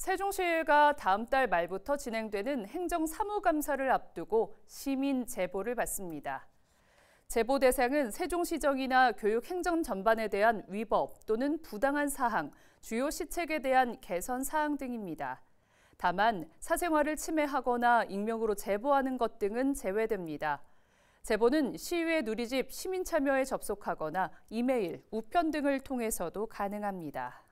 세종시가 다음 달 말부터 진행되는 행정 사무감사를 앞두고 시민 제보를 받습니다. 제보 대상은 세종시정이나 교육행정 전반에 대한 위법 또는 부당한 사항, 주요 시책에 대한 개선 사항 등입니다. 다만 사생활을 침해하거나 익명으로 제보하는 것 등은 제외됩니다. 제보는 시의 누리집 시민참여에 접속하거나 이메일, 우편 등을 통해서도 가능합니다.